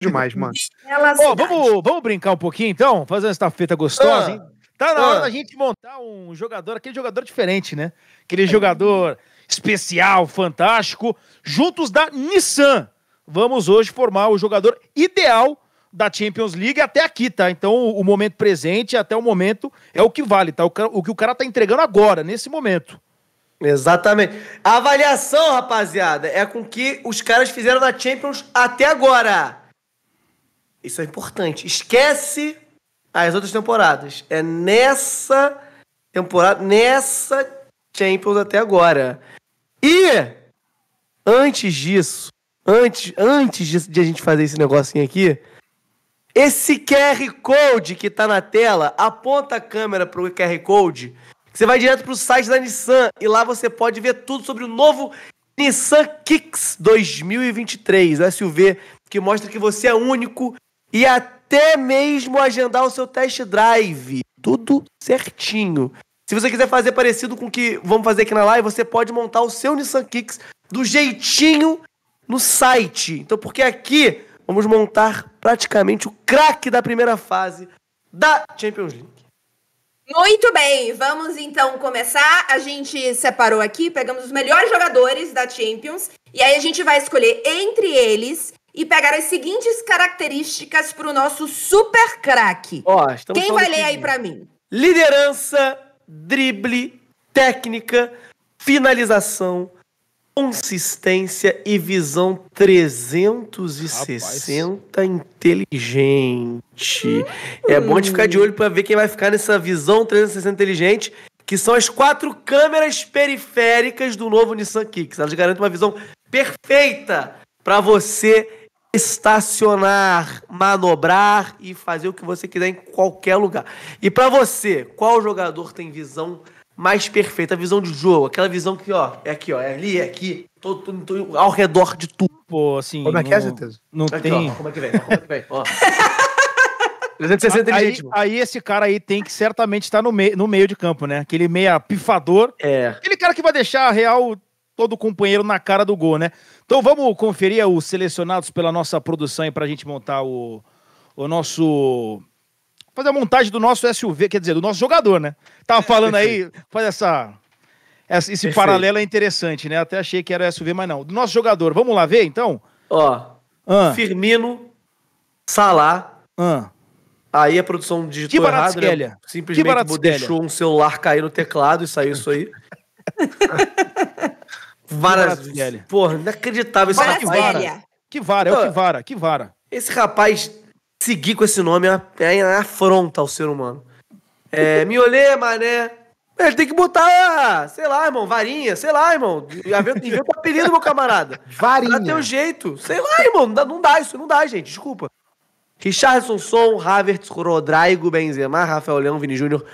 demais, mano. Ó, oh, vamos, vamos brincar um pouquinho então? Fazer esta feita gostosa, ah, hein? Tá na ah, hora da gente montar um jogador, aquele jogador diferente, né? Aquele é. jogador especial, fantástico, juntos da Nissan. Vamos hoje formar o jogador ideal da Champions League até aqui, tá? Então, o momento presente até o momento é o que vale, tá? O, o que o cara tá entregando agora, nesse momento. Exatamente. A avaliação, rapaziada, é com que os caras fizeram da Champions até agora. Isso é importante. Esquece as outras temporadas. É nessa temporada, nessa Champions até agora. E antes disso, antes, antes de, de a gente fazer esse negocinho aqui, esse QR Code que tá na tela, aponta a câmera pro QR Code. Você vai direto pro site da Nissan e lá você pode ver tudo sobre o novo Nissan Kicks 2023, o SUV que mostra que você é único e até mesmo agendar o seu test drive. Tudo certinho. Se você quiser fazer parecido com o que vamos fazer aqui na live, você pode montar o seu Nissan Kicks do jeitinho no site. Então, porque aqui vamos montar praticamente o craque da primeira fase da Champions League. Muito bem, vamos então começar. A gente separou aqui, pegamos os melhores jogadores da Champions e aí a gente vai escolher entre eles e pegar as seguintes características para o nosso super craque. Oh, Quem vai ler aí para mim? Liderança, drible, técnica, finalização, consistência e visão 360 Rapaz. inteligente. Hum. É bom de ficar de hum. olho para ver quem vai ficar nessa visão 360 inteligente, que são as quatro câmeras periféricas do novo Nissan Kicks. Elas garantem uma visão perfeita para você estacionar, manobrar e fazer o que você quiser em qualquer lugar. E para você, qual jogador tem visão mais perfeita, a visão de jogo, aquela visão que, ó, é aqui, ó, é ali, é aqui, tô, tô, tô ao redor de tudo. Pô, assim. Como é que é, certeza? Não aqui, tem. É ó, como é que vem? Como é que vem? Ó. 360 aí, aí esse cara aí tem que certamente estar no, mei no meio de campo, né? Aquele meia pifador. É. Aquele cara que vai deixar a Real todo companheiro na cara do gol, né? Então vamos conferir os selecionados pela nossa produção aí para a gente montar o, o nosso. Fazer a montagem do nosso SUV, quer dizer, do nosso jogador, né? Tava tá é, falando aí, faz essa. esse Perfeito. paralelo é interessante, né? Até achei que era SUV, mas não. Do nosso jogador, vamos lá ver então? Ó, ah. Firmino, Salah. Ah. Aí a produção digitou que errado, né? Simplesmente deixou um celular cair no teclado e saiu isso aí. Vara. Porra, inacreditável esse Vara rapaz. vara. Que vara, é o que vara, que vara. Esse rapaz seguir com esse nome é, uma- é afronta ao ser humano. É, Miolê, mané. Ele tem que botar, sei lá, irmão, varinha, sei lá, irmão. Inventa inventa o apelido, meu camarada. Pra Varinha. teu jeito. Sei lá, irmão. Não dá, não dá isso, não dá, gente. Desculpa. Richardson Son, Havertz, Rodrigo, Benzema, Rafael Leão, Vini Júnior,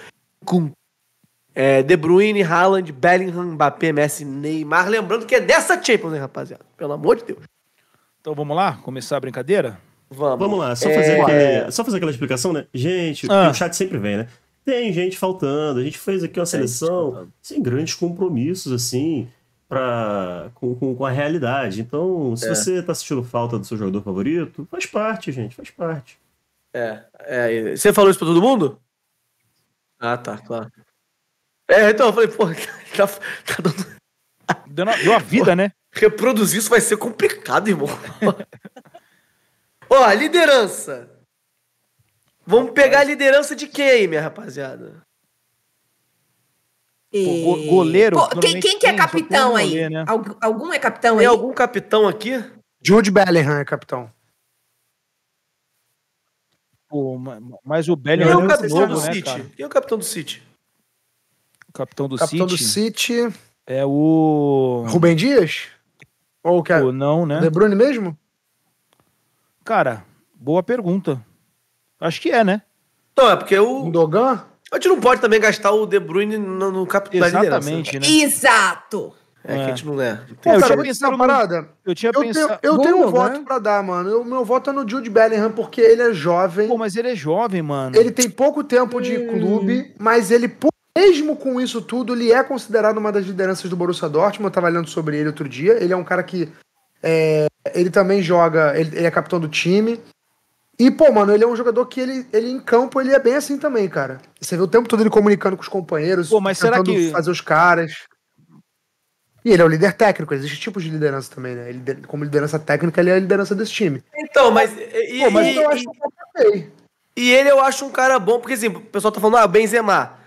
com é, De Bruyne, Haaland, Bellingham, Mbappé, Messi, Neymar. Lembrando que é dessa Champions, hein, rapaziada? Pelo amor de Deus. Então vamos lá? Começar a brincadeira? Vamos. Vamos lá, só fazer, é... aquele, só fazer aquela explicação, né? Gente, ah. o chat sempre vem, né? Tem gente faltando, a gente fez aqui uma seleção sem grandes compromissos, assim, pra, com, com, com a realidade. Então, se é. você tá assistindo falta do seu jogador favorito, faz parte, gente, faz parte. É, é. Você falou isso pra todo mundo? Ah, tá, claro. É, então eu falei, pô, tá, tá dando. Deu uma, deu vida, pô, né? Reproduzir isso vai ser complicado, irmão. Ó, liderança. Vamos pegar a liderança de quem, aí, minha rapaziada? Pô, goleiro. Pô, quem, quem que é capitão aí? Goleiro, né? algum, algum é capitão Tem aí? algum capitão aqui? Jude Bellingham é capitão. Pô, mas o Bellingham é o é capitão do né, City. Quem é o capitão do City? Capitão do Capitão City. do City. É o. Rubem Dias? Ou o que é? O não, né? Bruyne mesmo? Cara, boa pergunta. Acho que é, né? Não, é porque o. Dogan? A gente não pode também gastar o De Bruyne no, no capitão Exatamente, né? Exato! É, é, que a gente não é. Pô, eu, tinha pensado parada. eu tinha eu Tenho, eu Bom, tenho um né? voto pra dar, mano. O meu voto é no Jude Bellingham, porque ele é jovem. Pô, mas ele é jovem, mano. Ele tem pouco tempo de hum. clube, mas ele, mesmo com isso tudo, ele é considerado uma das lideranças do Borussia Dortmund. Eu estava lendo sobre ele outro dia. Ele é um cara que. É, ele também joga. Ele, ele, é capitão do time. E, pô, mano, ele é um jogador que ele, ele em campo ele é bem assim também, cara. Você vê o tempo todo ele comunicando com os companheiros, pô, mas tentando será que... fazer os caras. E ele é o líder técnico, existe tipos de liderança também, né? Ele, como liderança técnica, ele é a liderança desse time. Então, mas. E, pô, mas e, eu e, que eu e ele eu acho um cara bom, porque assim, o pessoal tá falando, ah, Benzema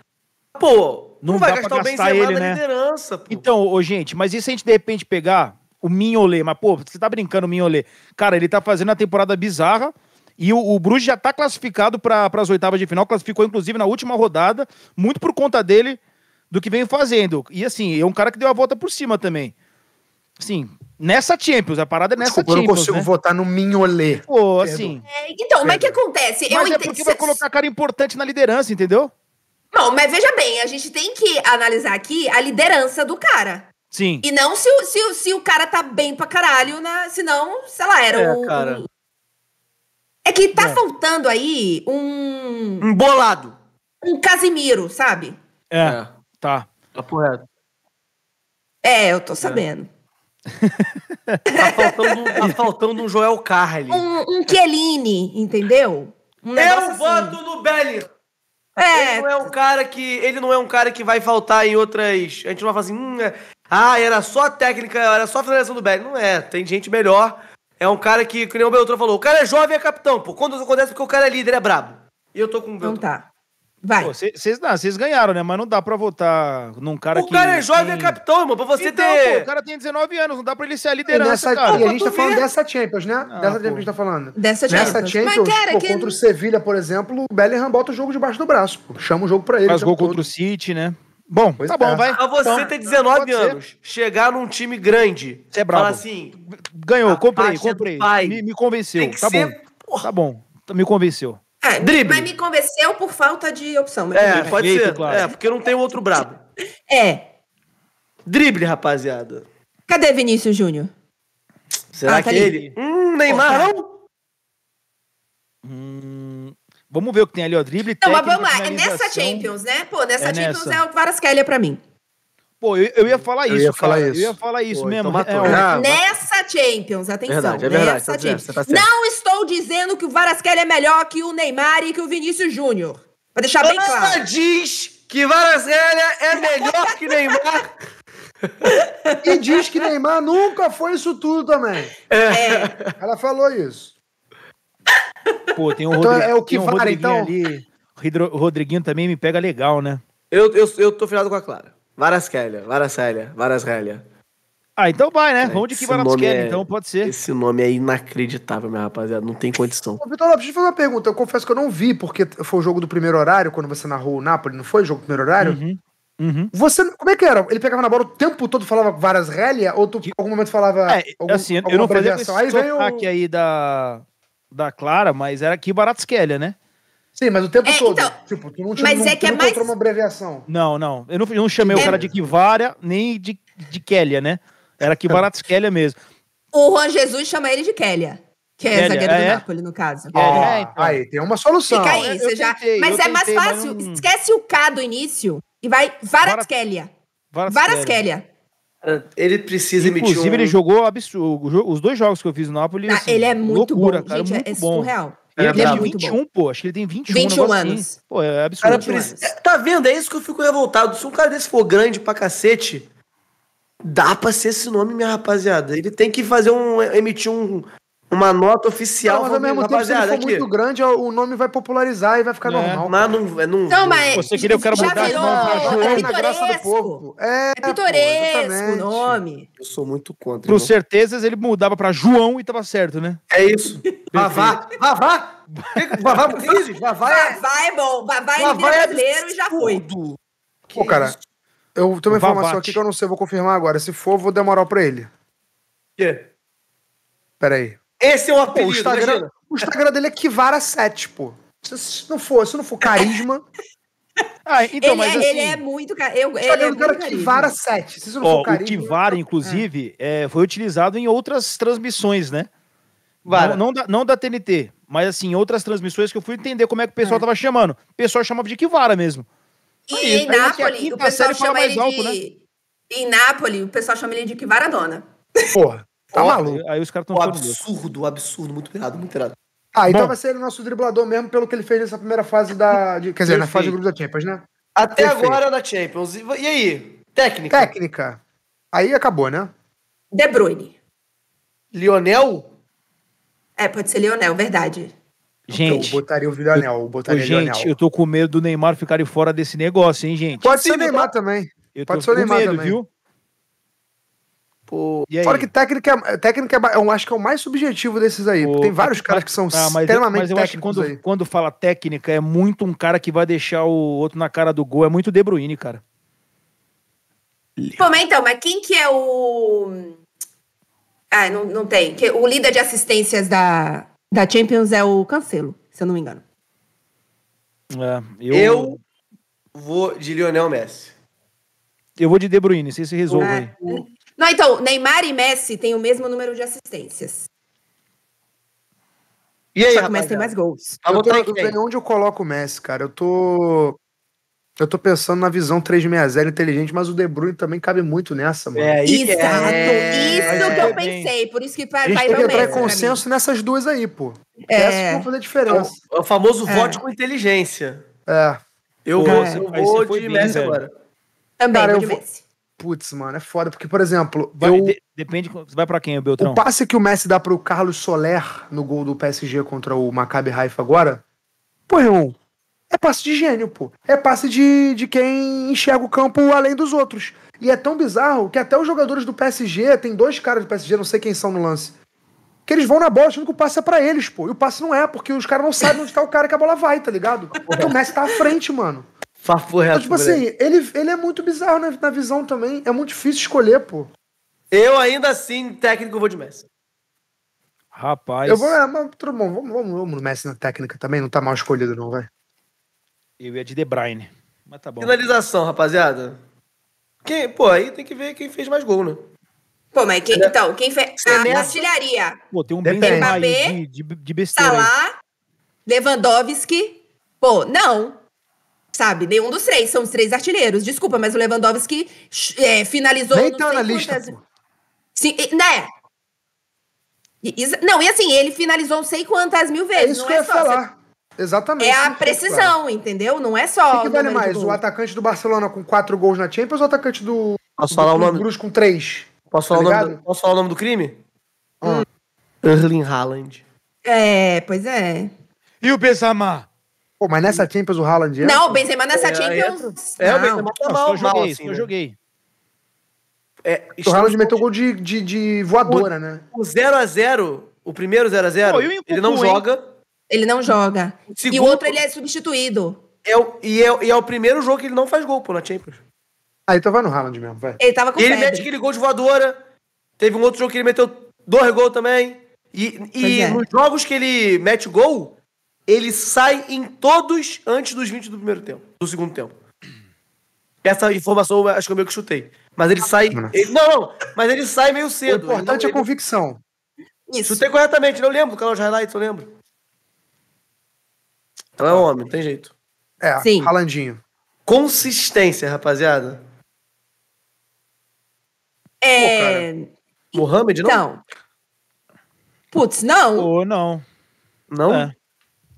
pô. Não, não vai gastar, gastar o Benzema ele, na né? liderança, pô. Então, ô, gente, mas e se a gente de repente pegar o Minholê? Mas, pô, você tá brincando, o Minholê. Cara, ele tá fazendo uma temporada bizarra. E o, o Bruges já tá classificado para as oitavas de final, classificou inclusive na última rodada, muito por conta dele, do que vem fazendo. E assim, é um cara que deu a volta por cima também. Assim, nessa Champions, a parada é nessa Desculpa, Champions. Eu não consigo né? votar no Minholê. Pô, assim. É, então, como é o que acontece? Mas eu é entendi... porque vai colocar cara importante na liderança, entendeu? Bom, mas veja bem, a gente tem que analisar aqui a liderança do cara. Sim. E não se, se, se o cara tá bem pra caralho, né? Senão, sei lá, era é, o. Cara. É que tá é. faltando aí um. Um bolado. Um Casimiro, sabe? É, é. tá. Tá porra. É, eu tô sabendo. É. tá, faltando, tá faltando um Joel Carli. Um, um Chiellini, entendeu? Um eu assim. voto assim. no Belly. É. Ele não é um cara que. Ele não é um cara que vai faltar em outras. A gente não vai falar assim. Hum, é, ah, era só técnica, era só finalização do Beck. Não é, tem gente melhor. É um cara que, como o Beltrão falou, o cara é jovem, é capitão, pô. Quando acontece é porque o cara é líder, é brabo. E eu tô com o então Beltrão. Então tá. Vai. Vocês ganharam, né? Mas não dá pra votar num cara o que. O cara é jovem, tem... é capitão, irmão. Pra você então, ter. Pô, o cara tem 19 anos, não dá pra ele ser a liderança. E, nessa, cara. e a gente tá falando dessa Champions, né? Ah, dessa pô. Champions tá falando. Dessa Champions. Nessa Champions, Mas, cara, pô, que... contra o Sevilha, por exemplo, o Bellingham bota o jogo debaixo do braço. Pô. Chama o jogo pra ele. Faz gol contra o City, né? Bom, pois tá é. bom, vai. Pra você então, ter 19 anos, ser. chegar num time grande, você é bravo. falar assim. Ganhou, comprei, comprei. Me, convenceu. tá bom. Tá bom, me convenceu. É, Drible. Mas me convenceu por falta de opção. É, pode jeito, ser. Claro. É, porque não tem outro brabo. É. Drible, rapaziada. Cadê Vinícius Júnior? Será ah, tá que ali. ele. Hum, Neymar Porra. não? Hum, vamos ver o que tem ali, ó. Drible. Não, mas vamos lá. É nessa Champions, né? Pô, nessa é Champions nessa. é o Varasquelia pra mim. Pô, eu, eu, ia hum, falar eu isso, ia falar cara. Isso. Eu ia falar isso Pô, mesmo. Então é, nessa Champions, atenção. Verdade, é verdade, nessa tá Champions. Tá não estou dizendo que o Varasquelli é melhor que o Neymar e que o Vinícius Júnior. Pra deixar Ana bem claro. Ana diz que Varasquelli é tá melhor que Neymar. e diz que Neymar nunca foi isso tudo também. É. é. Ela falou isso. Pô, tem um então, Rodrigo, é o que vale, Rodriguinho então. ali. O Rodriguinho também me pega legal, né? Eu, eu, eu tô filhado com a Clara. Varascalia, Varascalia, Varascalia. Ah, então vai, né? É, Vamos de que Varascalia, é... então pode ser. Esse nome é inacreditável, minha rapaziada. Não tem condição. Ô, Vitor Lopes, deixa eu fazer uma pergunta. Eu confesso que eu não vi, porque foi o jogo do primeiro horário, quando você narrou o Napoli, não foi o jogo do primeiro horário? Uhum. Uhum. Você, como é que era? Ele pegava na bola o tempo todo, falava várias ou tu em algum momento falava. É, algum, assim, eu não fazia com esse aí veio... aqui aí da, da Clara, mas era aqui Baratskelia, né? Sim, mas o tempo é, todo. Então, tipo, tu não, tinha mas não, é que é mais... uma abreviação. Não, não. Eu não, eu não chamei é... o cara de Kivara nem de, de Kélia, né? Era Kivaratskelia mesmo. O Juan Jesus chama ele de Kélia. Que é Kélia, zagueiro é? do Napoli, no caso. Ah, é, então. Ah, aí, tem uma solução. Fica aí, você já. Tentei, mas é tentei, mais fácil. Não... Esquece o K do início e vai Varatskelia. Varatskelia. É, ele precisa Inclusive, emitir um... ele jogou absurdo. Os dois jogos que eu fiz no Nápoles. Tá, ah, assim, ele é muito loucura, bom, cara, gente, muito é, bom. surreal. Ele, é, ele é 21, pô. Acho que ele tem 21, 21 assim. anos. Assim. Pô, é absurdo. Cara, é, Tá vendo? É isso que eu fico revoltado. Se um cara desse for grande pra cacete, dá pra ser esse nome, minha rapaziada. Ele tem que fazer um. emitir um, uma nota oficial. Não, mas ao mesmo tempo, se for é muito grande, o nome vai popularizar e vai ficar é. normal. Mas é, não, não, não mas você queria, eu quero mudar virou, não, João. É pitoresco. do povo. É, é pitoresco o nome. Eu sou muito contra. Pro certezas, ele mudava pra João e tava certo, né? É isso. Vavá, vavá. Vavá Isis, Vavá é... Vavá é bom. Vavá é, é brasileiro e já foi. Pô, cara, eu tenho uma informação aqui que eu não sei, vou confirmar agora. Se for, vou demorar pra ele. O quê? Peraí. Esse é o apelido. Pô, o, Instagram, o Instagram dele é Kivara7, pô. Se não for, se não for carisma. Ah, então, ele, mas, é, assim, é ele é muito. Eu, ele é muito Kivara 7. Se isso não oh, for carisma, o Kivara, eu... inclusive, é. É, foi utilizado em outras transmissões, né? Não, não, da, não da TNT, mas assim, outras transmissões que eu fui entender como é que o pessoal é. tava chamando. O pessoal chamava de Kivara mesmo. E é Aí, assim, né? em Nápoles, o pessoal chama ele de. Kivara né? Em Nápoles, o pessoal chama ele de Porra. Tá maluco. Aí os caras estão Absurdo, absurdo, muito errado, muito errado. Ah, então Bom. vai ser ele o nosso driblador mesmo pelo que ele fez nessa primeira fase da. De, quer dizer, Perfeito. na fase do grupo da Champions, né? Até Perfeito. agora da Champions. E, e aí? Técnica? Técnica. Aí acabou, né? De Bruyne. Lionel? É, pode ser Lionel, verdade. Então, gente, eu botaria o Villanel, eu botaria gente, Lionel. eu tô com medo do Neymar ficar fora desse negócio, hein, gente? Pode ser o Neymar também. Eu Pode ser o Neymar medo, também. viu? Pô, tipo, Fora que técnica, é, técnica é eu acho que é o mais subjetivo desses aí. Pô, tem vários caras que são ah, mas extremamente eu, mas eu acho que quando, aí. quando fala técnica, é muito um cara que vai deixar o outro na cara do gol. É muito De Bruyne, cara. Pô, mas então, mas quem que é o... Ah, não, não tem. O líder de assistências da, da Champions é o Cancelo, se eu não me engano. É, eu... eu vou de Lionel Messi. Eu vou de De Bruyne, se isso resolve ah, é. Não, então, Neymar e Messi têm o mesmo número de assistências. E aí, Só que o Messi tem mais gols. Tá eu tô, eu tô, onde eu coloco o Messi, cara? Eu tô. Eu tô pensando na visão 360 inteligente, mas o De Bruyne também cabe muito nessa, mano. É, é. Exato, é, isso é, que eu é pensei. Por isso que vai, vai ter entrar consenso nessas duas aí, pô. É. Essas vão fazer é diferença. É o, famoso é. voto com inteligência. É. Eu, pô, vou, eu vou de Messi agora. Também cara, vou de Messi. Putz, mano, é foda. Porque, por exemplo. Vai, eu, de, depende. Vai para quem, é Beltrão? O passe que o Messi dá pro Carlos Soler no gol do PSG contra o Maccabi Haifa agora. Pô, irmão. É passe de gênio, pô. É passe de, de quem enxerga o campo além dos outros. E é tão bizarro que até os jogadores do PSG, tem dois caras do PSG, não sei quem são no lance, que eles vão na bola achando que o passe é pra eles, pô. E o passe não é, porque os caras não sabem onde tá o cara que a bola vai, tá ligado? Porque o Messi tá à frente, mano. Papo então, reto. tipo assim, ele, ele é muito bizarro na, na, visão também. É muito difícil escolher, pô. Eu ainda assim, técnico, vou de Messi. Rapaz. Eu vou, é, mas tudo bom, vamos, vamos, vamos no Messi na técnica também, não tá mal escolhido, não, vai. Eu ia de De Bruyne. Mas tá bom. Finalização, rapaziada. Quem, pô, aí tem que ver quem fez mais gol, né? Pô, mas quem, então, quem fez. É a nessa... artilharia. Pô, tem um bem de, de, de besteira. Salah, aí. Lewandowski. Pô, não. Sabe? Nenhum dos três. São os três artilheiros. Desculpa, mas o Lewandowski é, finalizou. Nem tá na lista. Quantas... Sim, e, né? E, e, não, e assim, ele finalizou não sei quantas mil vezes. É isso não que é eu ia falar. Você... Exatamente. É a precisão, claro. entendeu? Não é só. O que, que vale mais? O atacante do Barcelona com quatro gols na Champions ou o atacante do. Posso do falar o nome? Cruz com três. Posso, tá falar do... Posso, falar o nome do, crime? Hum. Erling Haaland. É, pois é. E o Benzema? Pô, mas nessa Champions o Haaland entra? É não, o Benzema nessa é, é Champions... É, é o Benzema tá mal, eu joguei, eu joguei. É, o Haaland meteu gol de, de, de voadora, o, né? O 0x0, o primeiro 0x0, ele não joga. Ele não joga. O segundo, e o outro ele é substituído. É o, e, é, e é o primeiro jogo que ele não faz gol, pô, na Champions. Ah, então vai no Haaland mesmo, vai. Ele tava com e Ele mete aquele gol de voadora. Teve um outro jogo que ele meteu dois gols também. E, e é. nos jogos que ele mete gol, ele sai em todos antes dos 20 do primeiro tempo, do segundo tempo. Essa informação acho que eu meio que chutei. Mas ele sai. Ele, não, não, mas ele sai meio cedo. O importante é a convicção. Isso. Chutei corretamente, não lembro do canal de highlights, eu lembro. Ela é um homem, não tem jeito. É, Sim. ralandinho. Consistência, rapaziada. É. Mohamed, não? Então. Putz, não. Ou não. Não? É.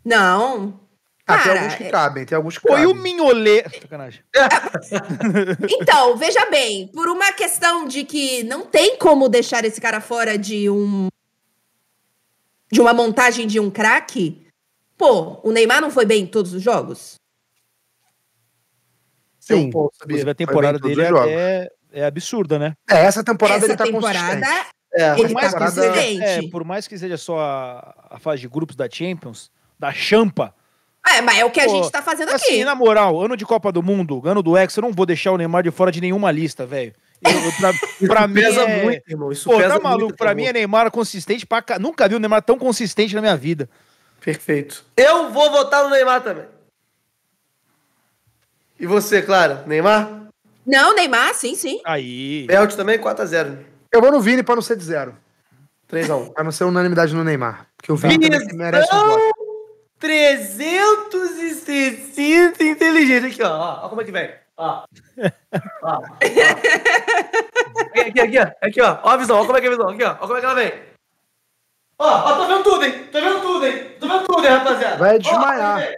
Não. Ah, Cara, tem alguns que cabem, tem alguns que Foi cabem. o minholê. É sacanagem. então, veja bem, por uma questão de que não tem como deixar esse cara fora de um. de uma montagem de um craque, pô, o Neymar não foi bem em todos os jogos? Sim, inclusive a temporada dele é, é, absurda, né? É, essa temporada essa ele tá temporada... consistente. É, por, tá mais tá consistente. É, por mais que seja só a, a fase de grupos da Champions, da champa. É, mas é o que a gente tá fazendo assim, aqui. na moral, ano de Copa do Mundo, ano do Ex, eu não vou deixar o Neymar de fora de nenhuma lista, velho. Pra, pra mim pesa é... muito, irmão. Isso Pô, tá pesa tá maluco? Muito, pra mim é Neymar consistente pra Nunca vi o um Neymar tão consistente na minha vida. Perfeito. Eu vou votar no Neymar também. E você, Clara? Neymar? Não, Neymar, sim, sim. Aí. Belt também 4x0. Eu vou no Vini pra não ser de zero. 3x1. Pra não ser unanimidade no Neymar. Porque o Vini merece um voto. 360 inteligente Aqui, ó. olha como é que vem. Ó. ó. ó. Aqui, aqui, ó. Aqui, ó. Ó a visão. olha como é que é a visão. Aqui, ó. olha como é que ela vem. Ó, ó, tô vendo tudo, hein? Tô vendo tudo, hein? Tô vendo tudo, hein, rapaziada. Vai desmaiar. Ó, é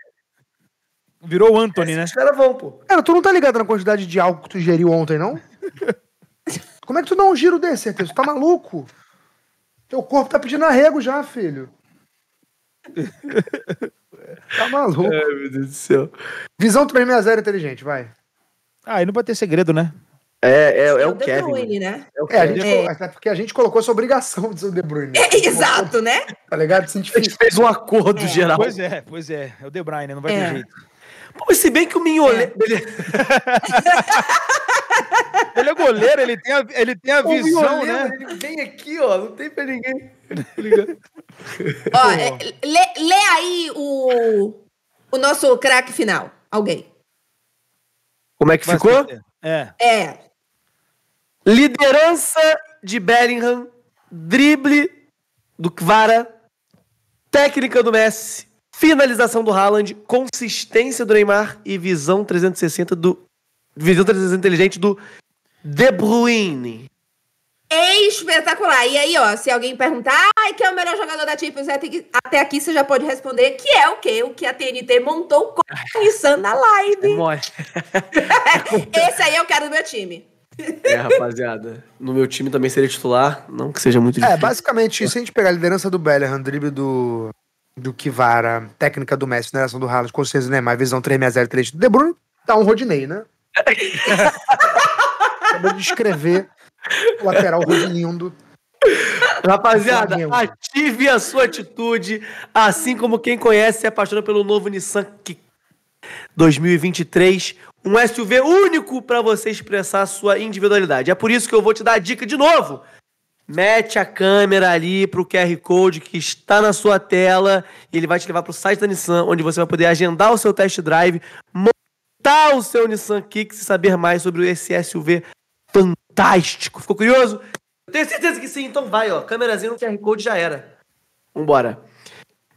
Virou o Anthony, né? espera caras vão, pô. Cara, tu não tá ligado na quantidade de álcool que tu ingeriu ontem, não? Como é que tu dá um giro desse, certeza? Tu tá maluco? Teu corpo tá pedindo arrego já, filho. tá maluco. Ai, meu Deus do céu. Visão 360 é inteligente, vai. Ah, aí não vai ter segredo, né? É, é, é, é o, o Kevin. Bruyne, né? É, o é, Gente, é. é, porque a gente colocou essa obrigação de ser o De Bruyne. Né? É, exato, né? Tá ligado? É a gente fez um acordo geral. Pois é, pois é. É o De Bruyne, não vai ter jeito. Pô, se bem que o Minholet. Ele... ele é goleiro, ele tem a, ele tem a o visão, né? Ele vem aqui, ó, não tem pra ninguém. Tá Ó, é, lê, lê, aí o, o nosso craque final. Alguém. Como é que ficou? É. É. Liderança de Bellingham, drible do Kvara, técnica do Messi, finalização do Haaland, consistência do Neymar e visão 360 do visão 360 inteligente do De Bruyne. É espetacular. E aí, ó, se alguém perguntar, ai, quem é o melhor jogador da Champions, até aqui você já pode responder que é o quê? O que a TNT montou com a Nissan na live. É Esse aí eu quero do meu time. É, rapaziada. No meu time também seria titular, não que seja muito é, difícil. É, basicamente, se a gente pegar a liderança do Bellingham, drible do, do Kivara, técnica do Messi, mineração né, do Haaland, consciência do Neymar, visão 360, 3 De Bruyne, tá um Rodinei, né? Acabou de escrever o lateral lindo. Rapaziada, é ative a sua atitude, assim como quem conhece e se apaixona pelo novo Nissan Kick 2023, um SUV único para você expressar a sua individualidade. É por isso que eu vou te dar a dica de novo. Mete a câmera ali pro QR Code que está na sua tela e ele vai te levar pro site da Nissan, onde você vai poder agendar o seu test drive, montar o seu Nissan Kicks e saber mais sobre esse SUV fantástico. Ficou curioso? Eu tenho certeza que sim, então vai, ó. Câmerazinha no QR Code já era. Vambora.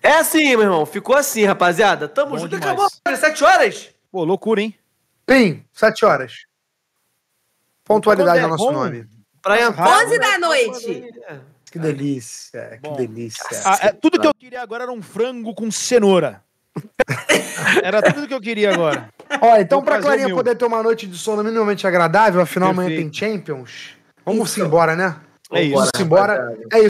É assim, meu irmão. Ficou assim, rapaziada. Tamo Bom junto. Demais. Acabou. É sete horas? Pô, loucura, hein? Sim, sete horas. Pontualidade é o é nosso nome. Pra entrar. 11 da né? noite. Que delícia, que delícia. Ah, é, tudo que eu queria agora era um frango com cenoura. era tudo que eu queria agora. Olha, então para Clarinha mil. poder ter uma noite de sono minimamente agradável, afinal Perfeito. amanhã tem Champions. Vamos embora, né? É isso. Vamos embora. É isso.